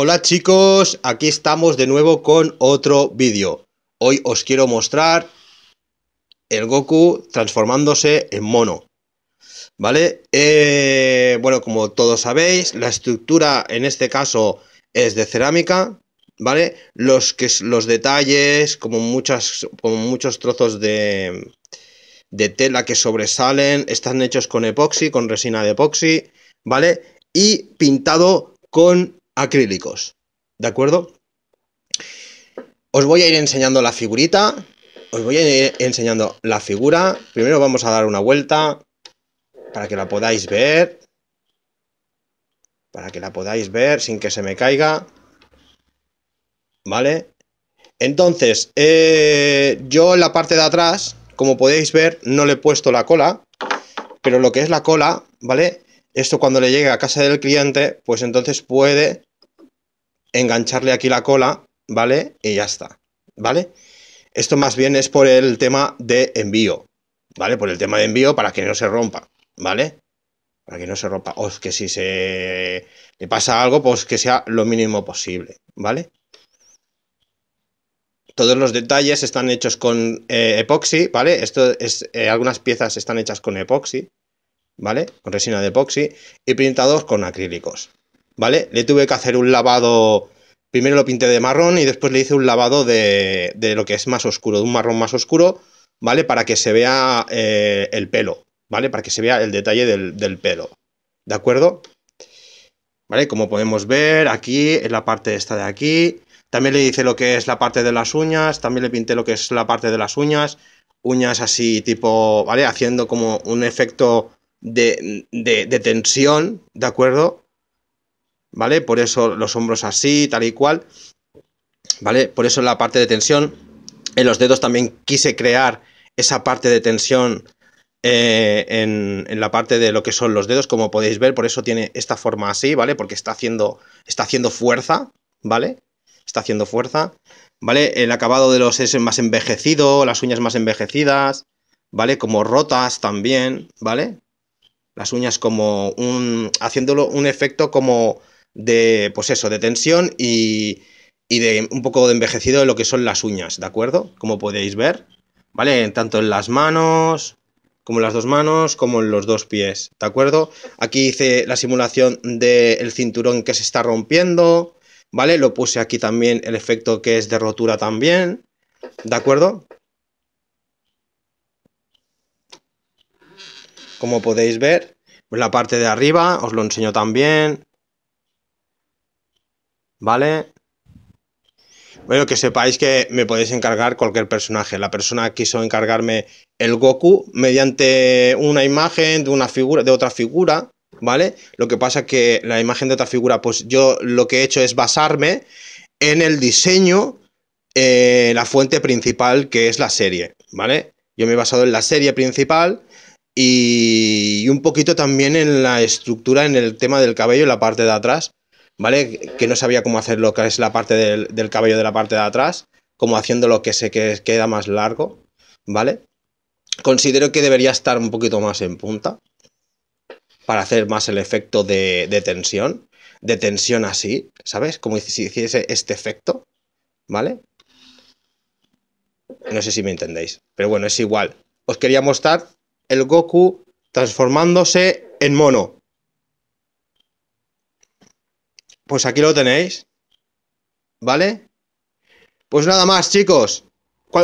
Hola chicos, aquí estamos de nuevo con otro vídeo. Hoy os quiero mostrar el Goku transformándose en mono. ¿Vale? Eh, bueno, como todos sabéis, la estructura en este caso es de cerámica. ¿Vale? Los, que, los detalles, como, muchas, muchos trozos de, de tela que sobresalen, están hechos con epoxi, con resina de epoxi. ¿Vale? Y pintado con acrílicos. ¿De acuerdo? Os voy a ir enseñando la figurita. Os voy a ir enseñando la figura. Primero vamos a dar una vuelta para que la podáis ver. Para que la podáis ver sin que se me caiga. ¿Vale? Entonces, eh, yo en la parte de atrás, como podéis ver, no le he puesto la cola. Pero lo que es la cola, ¿vale? Esto cuando le llegue a casa del cliente, pues entonces puede engancharle aquí la cola, ¿vale? Y ya está, ¿vale? Esto más bien es por el tema de envío, ¿vale? Por el tema de envío para que no se rompa, ¿vale? Para que no se rompa. O que si se le pasa algo, pues que sea lo mínimo posible, ¿vale? Todos los detalles están hechos con eh, epoxi, ¿vale? Esto es, eh, algunas piezas están hechas con epoxi, ¿vale? Con resina de epoxi y pintados con acrílicos, ¿vale? Le tuve que hacer un lavado, primero lo pinté de marrón y después le hice un lavado de, lo que es más oscuro, de un marrón más oscuro, ¿vale? Para que se vea eh, el pelo, ¿vale? Para que se vea el detalle del, pelo, ¿de acuerdo? ¿Vale? Como podemos ver aquí, en la parte esta de aquí, también le hice lo que es la parte de las uñas, también le pinté lo que es la parte de las uñas, uñas así tipo, ¿vale? Haciendo como un efecto de, de tensión, ¿de acuerdo? ¿vale? Por eso los hombros así, tal y cual, ¿vale? Por eso la parte de tensión, en los dedos también quise crear esa parte de tensión eh, en, la parte de lo que son los dedos, como podéis ver, por eso tiene esta forma así, ¿vale? Porque está haciendo, está haciendo fuerza, ¿vale? Está haciendo fuerza, ¿vale? El acabado de los es más envejecido, las uñas más envejecidas, ¿vale? Como rotas también, ¿vale? Las uñas como un, haciéndolo un efecto como de, pues eso, de tensión y, de un poco de envejecido de lo que son las uñas, ¿de acuerdo? Como podéis ver, ¿vale? Tanto en las manos, como en las dos manos, como en los dos pies, ¿de acuerdo? Aquí hice la simulación del cinturón que se está rompiendo, ¿vale? Lo puse aquí también el efecto que es de rotura también, ¿de acuerdo? Como podéis ver, pues la parte de arriba os lo enseño también, ¿vale? Bueno, que sepáis que me podéis encargar cualquier personaje. La persona quiso encargarme el Goku mediante una imagen de una figura, de otra figura, ¿vale? Lo que pasa es que la imagen de otra figura, pues yo lo que he hecho es basarme en el diseño, eh, la fuente principal que es la serie, ¿vale? Yo me he basado en la serie principal y un poquito también en la estructura, en el tema del cabello, en la parte de atrás, ¿vale? Que no sabía cómo hacer lo que es la parte del, cabello de la parte de atrás, como haciendo lo que se que queda más largo, ¿vale? Considero que debería estar un poquito más en punta para hacer más el efecto de, de tensión, de tensión así, ¿sabes? Como si hiciese este efecto, ¿vale? No sé si me entendéis, pero bueno, es igual. Os quería mostrar el Goku transformándose en mono. Pues aquí lo tenéis. ¿Vale? Pues nada más, chicos.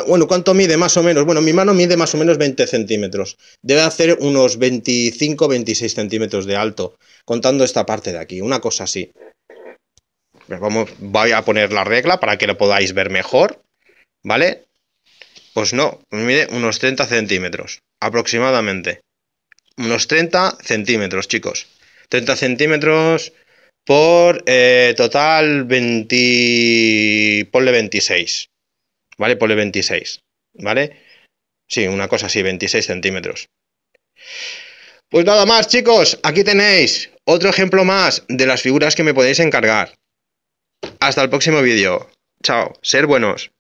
Bueno, ¿cuánto mide más o menos? Bueno, mi mano mide más o menos 20 centímetros. Debe hacer unos 25-26 centímetros de alto, contando esta parte de aquí, una cosa así. Pues vamos, voy a poner la regla para que lo podáis ver mejor, ¿vale? Pues no, mide unos 30 centímetros, aproximadamente. Unos 30 centímetros, chicos. 30 centímetros, por eh, total 20, ponle 26, ¿vale? Ponle 26, ¿vale? Sí, una cosa así, 26 centímetros. Pues nada más, chicos, aquí tenéis otro ejemplo más de las figuras que me podéis encargar. Hasta el próximo vídeo. Chao, ser buenos.